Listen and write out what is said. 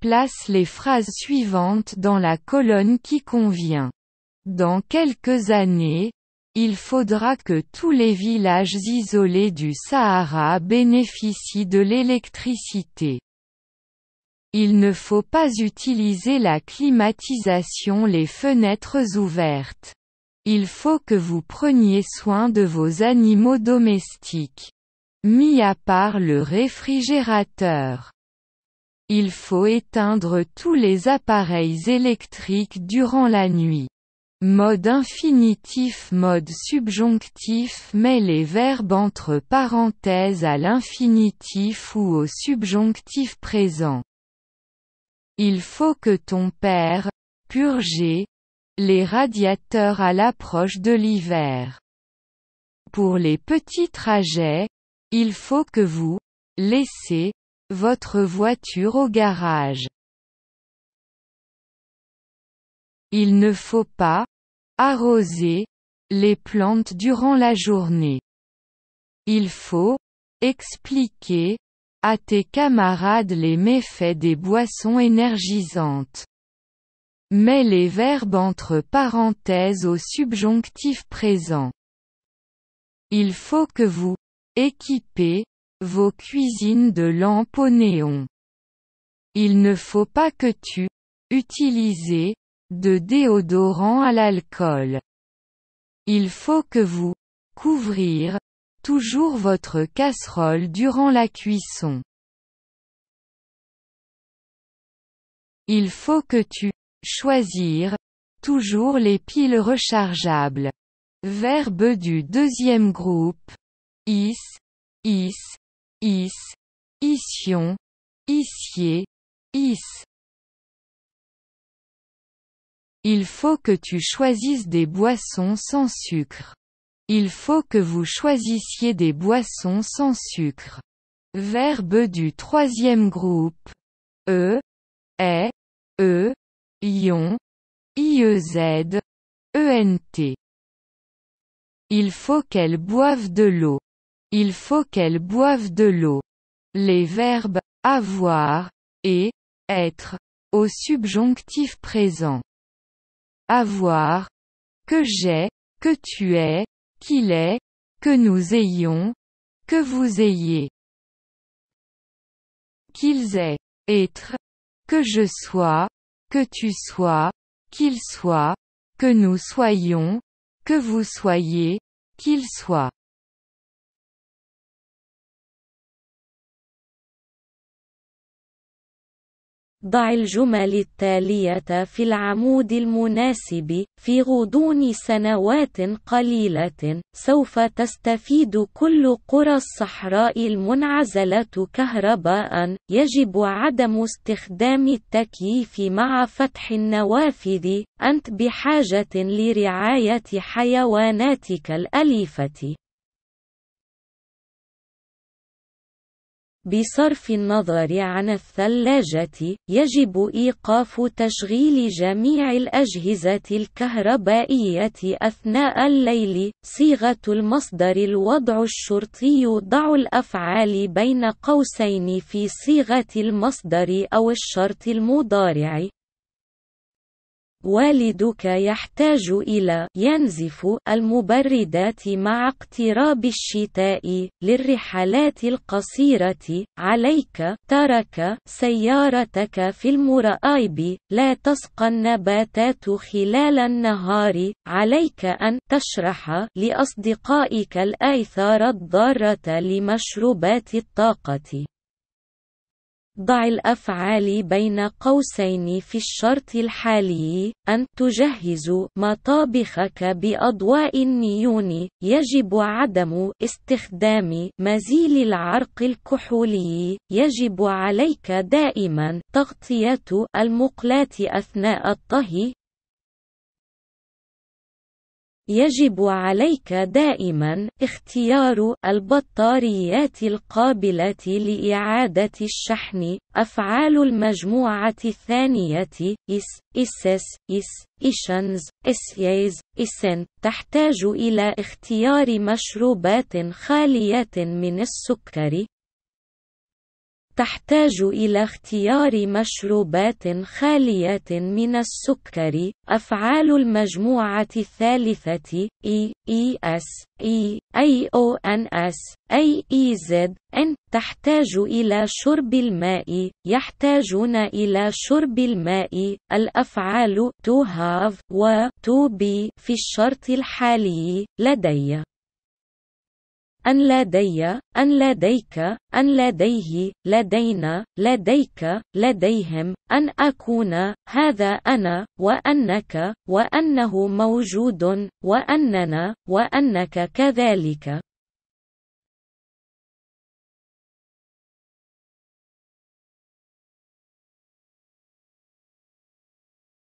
Place les phrases suivantes dans la colonne qui convient. Dans quelques années, il faudra que tous les villages isolés du Sahara bénéficient de l'électricité. Il ne faut pas utiliser la climatisation les fenêtres ouvertes. Il faut que vous preniez soin de vos animaux domestiques. Mis à part le réfrigérateur. Il faut éteindre tous les appareils électriques durant la nuit. Mode infinitif mode subjonctif met les verbes entre parenthèses à l'infinitif ou au subjonctif présent. Il faut que ton père, purger, les radiateurs à l'approche de l'hiver. Pour les petits trajets, il faut que vous, laissez, votre voiture au garage. Il ne faut pas arroser les plantes durant la journée. Il faut expliquer à tes camarades les méfaits des boissons énergisantes. Mets les verbes entre parenthèses au subjonctif présent. Il faut que vous équipez vos cuisines de lampes au néon. Il ne faut pas que tu utilises de déodorant à l'alcool. Il faut que vous couvrir toujours votre casserole durant la cuisson. Il faut que tu choisir toujours les piles rechargeables. Verbe du deuxième groupe. Is, is, Is. Ision. Issier. Is. Il faut que tu choisisses des boissons sans sucre. Il faut que vous choisissiez des boissons sans sucre. Verbe du troisième groupe. E. E. E. Ion. IEZ. ENT. Il faut qu'elle boivent de l'eau. Il faut qu'elles boivent de l'eau. Les verbes avoir et être au subjonctif présent. Avoir, que j'ai, que tu es. qu'il est, que nous ayons, que vous ayez. Qu'ils aient, être, que je sois, que tu sois, qu'il soit, que nous soyons, que vous soyez, Qu'ils soient. ضع الجمل التالية في العمود المناسب في غضون سنوات قليلة سوف تستفيد كل قرى الصحراء المنعزلة كهرباء يجب عدم استخدام التكييف مع فتح النوافذ أنت بحاجة لرعاية حيواناتك الأليفة بصرف النظر عن الثلاجة، يجب إيقاف تشغيل جميع الأجهزة الكهربائية أثناء الليل. صيغة المصدر الوضع الشرطي ضع الأفعال بين قوسين في صيغة المصدر أو الشرط المضارع، والدك يحتاج إلى ينزف المبردات مع اقتراب الشتاء للرحلات القصيرة عليك ترك سيارتك في المرائب لا تسقى النباتات خلال النهار عليك أن تشرح لأصدقائك الآثار الضارة لمشروبات الطاقة ضع الأفعال بين قوسين في الشرط الحالي أن تجهز مطابخك بأضواء النيون يجب عدم استخدام مزيل العرق الكحولي يجب عليك دائما تغطية المقلاة أثناء الطهي يجب عليك دائما اختيار البطاريات القابلة لإعادة الشحن أفعال المجموعة الثانية إس إس إس إس إسيز إسن تحتاج إلى اختيار مشروبات خالية من السكر تحتاج إلى اختيار مشروبات خالية من السكر. أفعال المجموعة الثالثة E, ES, E, AONS, e, AEZ, N تحتاج إلى شرب الماء، يحتاجون إلى شرب الماء. الأفعال to have و to be في الشرط الحالي لدي. أن لدي أن لديك أن لديه لدينا لديك لديهم أن أكون هذا أنا وأنك وأنه موجود وأننا وأنك كذلك